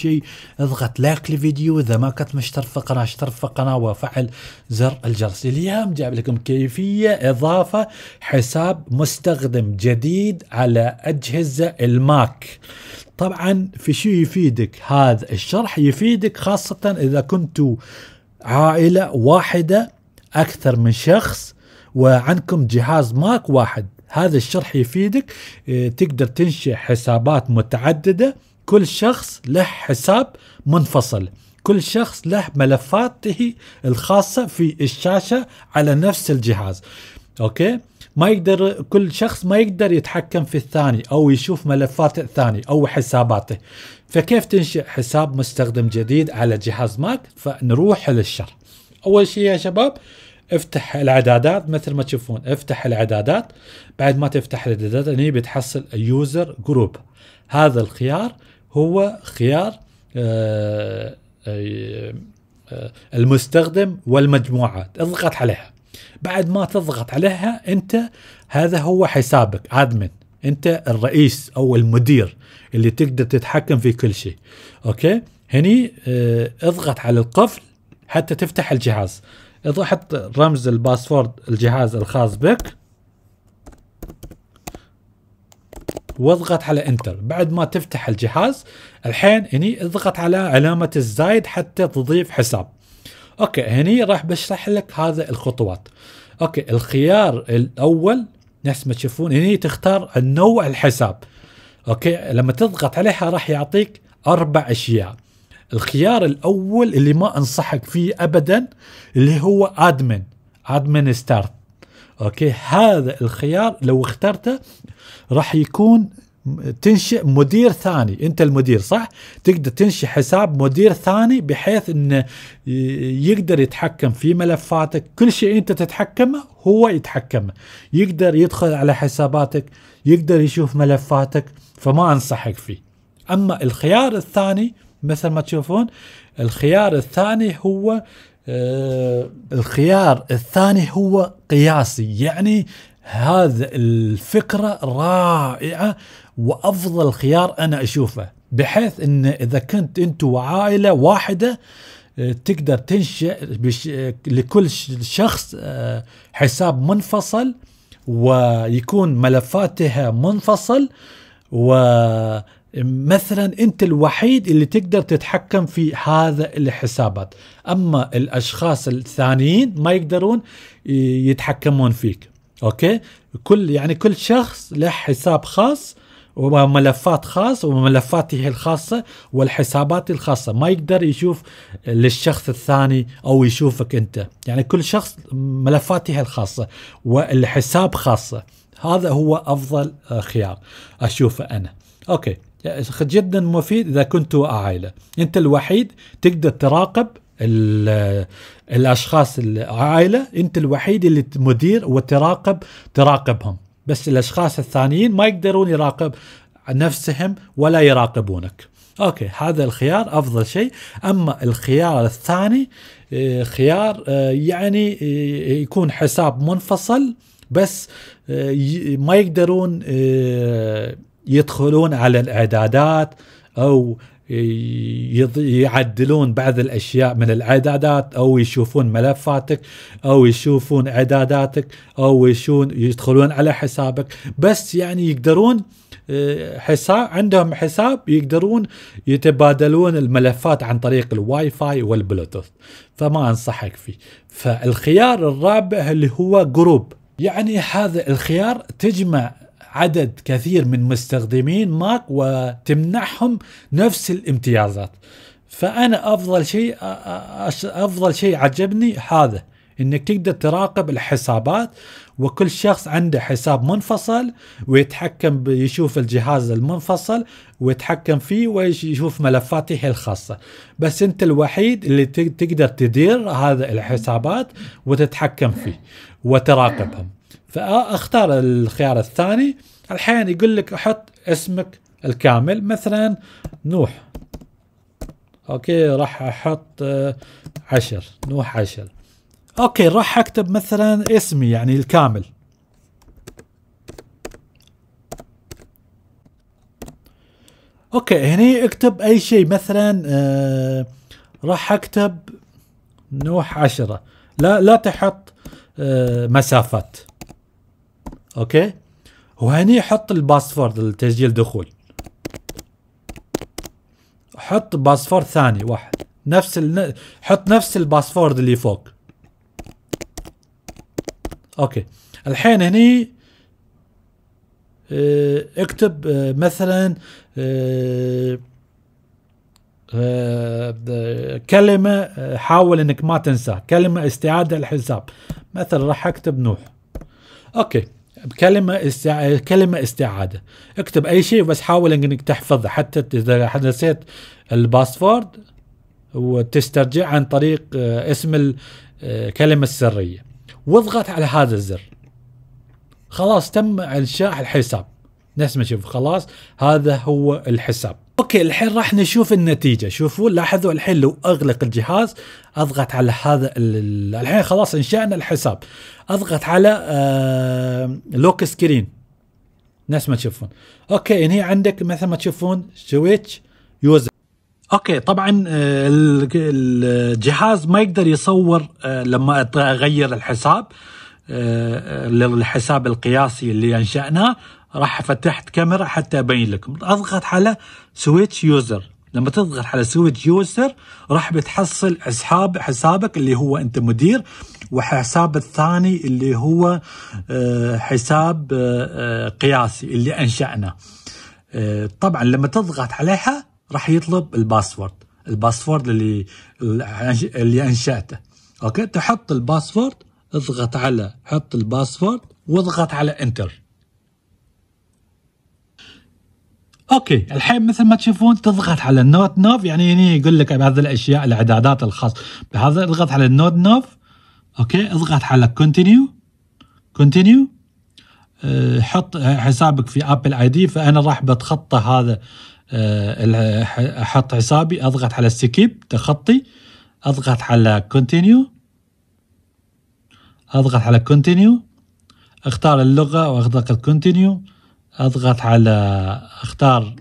شيء اضغط لايك للفيديو اذا ما كنت مشترك في القناه اشترك في القناه وفعل زر الجرس اليوم جاب لكم كيفيه اضافه حساب مستخدم جديد على اجهزه الماك طبعا في شيء يفيدك هذا الشرح يفيدك خاصه اذا كنتوا عائله واحده اكثر من شخص وعندكم جهاز ماك واحد هذا الشرح يفيدك إيه، تقدر تنشئ حسابات متعدده كل شخص له حساب منفصل كل شخص له ملفاته الخاصة في الشاشة على نفس الجهاز أوكي ما يقدر كل شخص ما يقدر يتحكم في الثاني أو يشوف ملفات الثاني أو حساباته فكيف تنشئ حساب مستخدم جديد على جهاز ماك فنروح للشرح أول شيء يا شباب افتح الاعدادات مثل ما تشوفون افتح الاعدادات بعد ما تفتح الاعدادات هني بتحصل يوزر جروب هذا الخيار هو خيار آه، آه، آه، المستخدم والمجموعات اضغط عليها بعد ما تضغط عليها انت هذا هو حسابك ادمن انت الرئيس او المدير اللي تقدر تتحكم في كل شيء اوكي هني اضغط على القفل حتى تفتح الجهاز اضغط رمز الباسورد الجهاز الخاص بك واضغط على انتر بعد ما تفتح الجهاز الحين هني اضغط على علامة الزايد حتى تضيف حساب اوكي هني راح بشرح لك هذا الخطوات اوكي الخيار الاول نفس ما تشوفون هني تختار النوع الحساب اوكي لما تضغط عليها راح يعطيك اربع اشياء الخيار الاول اللي ما انصحك فيه ابدا اللي هو ادمن ادمن ستارت اوكي هذا الخيار لو اخترته راح يكون تنشئ مدير ثاني انت المدير صح تقدر تنشئ حساب مدير ثاني بحيث انه يقدر يتحكم في ملفاتك كل شيء انت تتحكمه هو يتحكمه يقدر يدخل على حساباتك يقدر يشوف ملفاتك فما انصحك فيه اما الخيار الثاني مثل ما تشوفون الخيار الثاني هو آه، الخيار الثاني هو قياسي يعني هذا الفكرة رائعة وأفضل خيار أنا أشوفه بحيث أن إذا كنت أنت وعائلة واحدة آه، تقدر تنشئ آه، لكل شخص حساب منفصل ويكون ملفاتها منفصل و مثلا انت الوحيد اللي تقدر تتحكم في هذا الحسابات اما الاشخاص الثانيين ما يقدرون يتحكمون فيك اوكي كل يعني كل شخص له حساب خاص وملفات خاص وملفاته الخاصة والحسابات الخاصة ما يقدر يشوف للشخص الثاني أو يشوفك أنت يعني كل شخص ملفاته الخاصة والحساب خاصة هذا هو أفضل خيار أشوفه أنا أوكي جدا مفيد اذا كنت عائله انت الوحيد تقدر تراقب الاشخاص العائله انت الوحيد اللي مدير وتراقب تراقبهم بس الاشخاص الثانيين ما يقدرون يراقب نفسهم ولا يراقبونك اوكي هذا الخيار افضل شيء اما الخيار الثاني آه، خيار آه، يعني آه، يكون حساب منفصل بس ما يقدرون يدخلون على الاعدادات او يعدلون بعض الاشياء من الاعدادات او يشوفون ملفاتك او يشوفون اعداداتك او يشون يدخلون على حسابك بس يعني يقدرون آه، حساب عندهم حساب يقدرون يتبادلون الملفات عن طريق الواي فاي والبلوتوث فما انصحك فيه فالخيار الرابع اللي هو جروب يعني هذا الخيار تجمع عدد كثير من مستخدمين ماك وتمنحهم نفس الامتيازات فانا افضل شيء افضل شيء عجبني هذا انك تقدر تراقب الحسابات وكل شخص عنده حساب منفصل ويتحكم يشوف الجهاز المنفصل ويتحكم فيه ويشوف ملفاته الخاصة بس انت الوحيد اللي تقدر تدير هذا الحسابات وتتحكم فيه وتراقبهم فاختار الخيار الثاني الحين يقول لك احط اسمك الكامل مثلا نوح اوكي راح احط آه، عشر نوح عشر اوكي راح اكتب مثلا اسمي يعني الكامل اوكي هني اكتب اي شيء مثلا آه راح اكتب نوح عشرة لا لا تحط آه مسافات اوكي وهني حط الباسورد لتسجيل دخول حط باسورد ثاني واحد نفس ال... حط نفس الباسورد اللي فوق اوكي الحين هني آه، اكتب آه، مثلا آه، كلمة حاول انك ما تنسى كلمة استعادة الحساب مثلا راح اكتب نوح اوكي بكلمة استع... كلمة استعادة اكتب أي شيء بس حاول أنك تحفظه حتى إذا نسيت الباسفورد وتسترجع عن طريق آه، اسم الكلمة آه، السرية واضغط على هذا الزر خلاص تم إنشاء الحساب نفس ما خلاص هذا هو الحساب اوكي الحين راح نشوف النتيجة شوفوا لاحظوا الحين لو اغلق الجهاز اضغط على هذا الحين خلاص انشأنا الحساب اضغط على آه لوك سكرين نفس ما تشوفون اوكي هنا عندك مثل ما تشوفون سويتش يوزر اوكي طبعا آه، الجهاز ما يقدر يصور آه، لما اغير الحساب آه، للحساب القياسي اللي انشأناه راح فتحت كاميرا حتى ابين لكم اضغط على سويتش يوزر لما تضغط على سويتش يوزر راح بتحصل اصحاب حسابك اللي هو انت مدير وحساب الثاني اللي هو آه، حساب آه، آه، قياسي اللي انشأنا طبعا لما تضغط عليها راح يطلب الباسورد الباسورد اللي اللي انشاته اوكي تحط الباسورد اضغط على حط الباسورد واضغط على انتر اوكي الحين مثل ما تشوفون تضغط على النوت نوف يعني هني يقول لك بهذه الاشياء الاعدادات الخاصه بهذا اضغط على النوت نوف اوكي اضغط على كونتينيو كونتينيو أه حط حسابك في ابل اي دي فانا راح بتخطى هذا آه، احط حسابي اضغط على سكيب تخطي اضغط على كونتينيو اضغط على كونتينيو اختار اللغه واضغط كونتينيو اضغط على اختار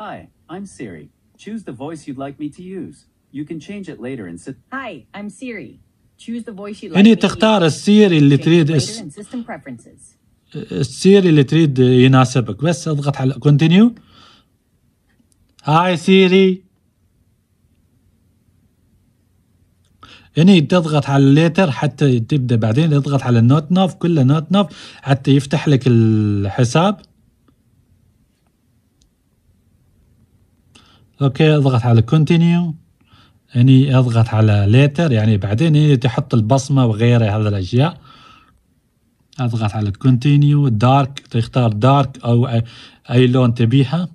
Hi, I'm Siri. Choose the voice you'd like me to use. You can change it later in Hi, I'm Siri. Choose the voice you'd like يعني تختار السيري اللي تريد السيري اللي تريد يناسبك بس اضغط على continue. Hi Siri. يعني تضغط على الليتر حتى تبدا بعدين تضغط على النوت نوف كله نوت نوف حتى يفتح لك الحساب اوكي اضغط على كونتينيو يعني اضغط على ليتر يعني بعدين يعني تحط البصمه وغيره هذه الاشياء اضغط على كونتينيو دارك تختار دارك او اي لون تبيها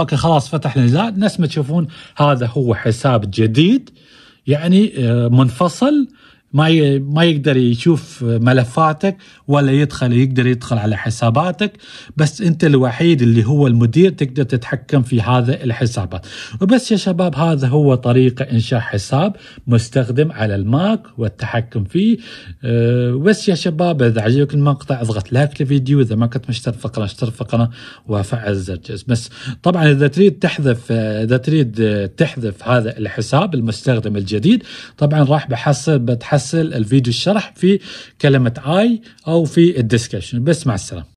اوكي خلاص فتحنا لا نفس ما تشوفون هذا هو حساب جديد يعني آه، منفصل ما ما يقدر يشوف ملفاتك ولا يدخل يقدر يدخل على حساباتك بس انت الوحيد اللي هو المدير تقدر تتحكم في هذا الحسابات وبس يا شباب هذا هو طريقه انشاء حساب مستخدم على الماك والتحكم فيه أه بس يا شباب اذا عجبك المقطع اضغط لايك للفيديو اذا ما كنت مشترك في القناه اشترك في القناه وفعل زر جرس بس طبعا اذا تريد تحذف اذا تريد تحذف هذا الحساب المستخدم الجديد طبعا راح بحصل بتحصل تحصل الفيديو الشرح في كلمة اي او في الديسكشن بس مع السلامة